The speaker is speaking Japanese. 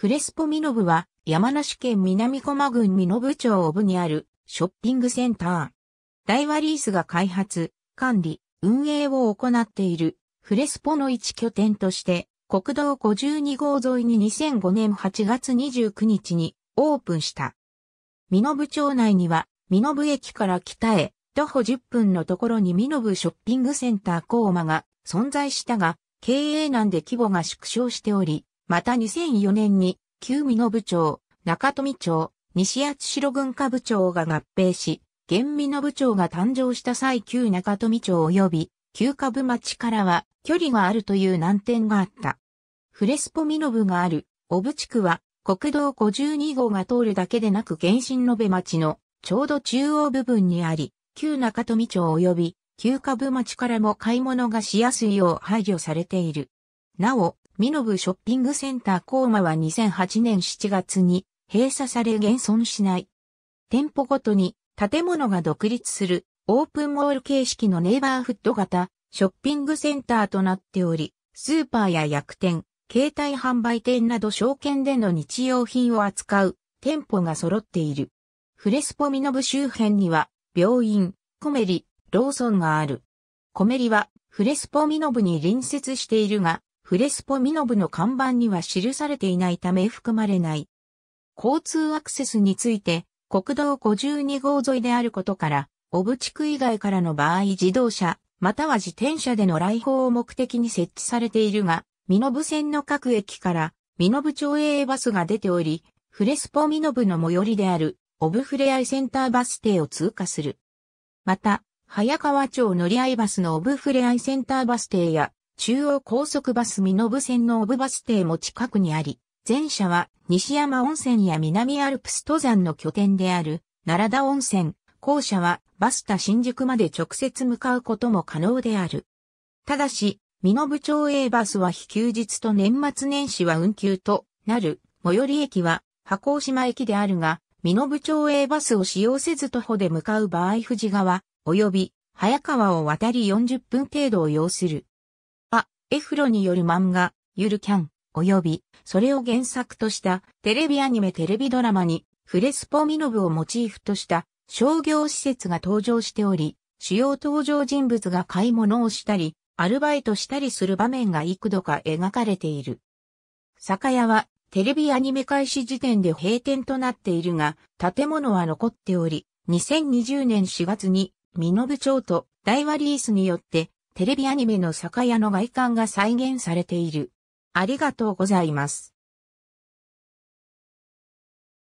フレスポミノブは山梨県南駒郡ミノブ町オブにあるショッピングセンター。大ワリースが開発、管理、運営を行っているフレスポの一拠点として国道52号沿いに2005年8月29日にオープンした。ミノブ町内にはミノブ駅から北へ徒歩10分のところにミノブショッピングセンターコーマが存在したが経営難で規模が縮小しており、また2004年に、旧美野部長、中富町、西八代軍下部長が合併し、現美野部長が誕生した際旧中富町及び、旧下部町からは距離があるという難点があった。フレスポ美濃部がある、小部地区は、国道52号が通るだけでなく原神延町のちょうど中央部分にあり、旧中富町及び旧下部町からも買い物がしやすいよう配慮されている。なお、ミノブショッピングセンターコーマは2008年7月に閉鎖され現存しない。店舗ごとに建物が独立するオープンモール形式のネイバーフッド型ショッピングセンターとなっており、スーパーや薬店、携帯販売店など証券での日用品を扱う店舗が揃っている。フレスポミノブ周辺には病院、コメリ、ローソンがある。コメリはフレスポミノブに隣接しているが、フレスポミノブの看板には記されていないため含まれない。交通アクセスについて、国道52号沿いであることから、オブ地区以外からの場合自動車、または自転車での来訪を目的に設置されているが、ミノブ線の各駅から、ミノブ町営バスが出ており、フレスポミノブの最寄りである、オブフレアイセンターバス停を通過する。また、早川町乗り合いバスのオブフレアイセンターバス停や、中央高速バス身延線のオブバス停も近くにあり、前者は西山温泉や南アルプス登山の拠点である奈良田温泉、後者はバスタ新宿まで直接向かうことも可能である。ただし、身延町 A バスは非休日と年末年始は運休となる、最寄り駅は箱島駅であるが、身延町 A バスを使用せず徒歩で向かう場合富士川、及び早川を渡り40分程度を要する。エフロによる漫画、ゆるキャン、及び、それを原作としたテレビアニメテレビドラマに、フレスポミノブをモチーフとした商業施設が登場しており、主要登場人物が買い物をしたり、アルバイトしたりする場面が幾度か描かれている。酒屋はテレビアニメ開始時点で閉店となっているが、建物は残っており、2020年4月に、ミノブ町と大ワリースによってテレビアニメの酒屋の外観が再現されている。ありがとうございます。